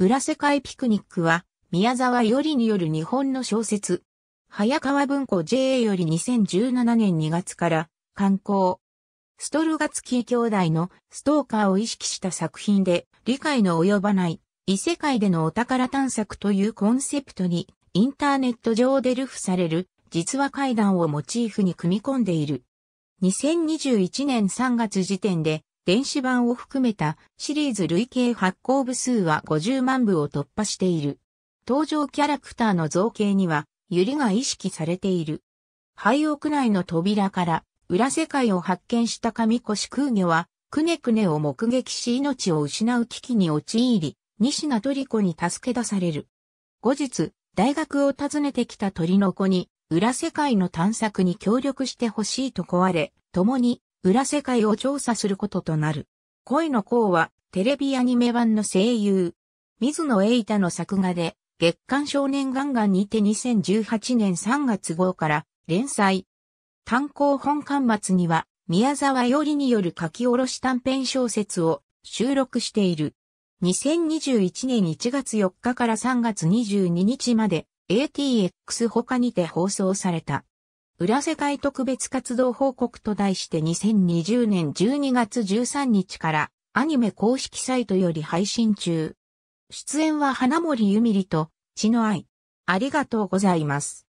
裏世界ピクニックは、宮沢よりによる日本の小説。早川文庫 JA より2017年2月から、刊行。ストルガツキー兄弟のストーカーを意識した作品で、理解の及ばない、異世界でのお宝探索というコンセプトに、インターネット上でルフされる、実話怪談をモチーフに組み込んでいる。2021年3月時点で、電子版を含めたシリーズ累計発行部数は50万部を突破している。登場キャラクターの造形には、ユリが意識されている。廃屋内の扉から裏世界を発見した神越空魚は、くねくねを目撃し命を失う危機に陥り、西名トリコに助け出される。後日、大学を訪ねてきた鳥の子に、裏世界の探索に協力してほしいと壊れ、共に裏世界を調査することとなる。恋の項は、テレビアニメ版の声優。水野栄太の作画で、月刊少年ガンガンにて2018年3月号から連載。単行本刊末には、宮沢よりによる書き下ろし短編小説を収録している。2021年1月4日から3月22日まで ATX 他にて放送された。裏世界特別活動報告と題して2020年12月13日からアニメ公式サイトより配信中。出演は花森ゆみりと、血の愛。ありがとうございます。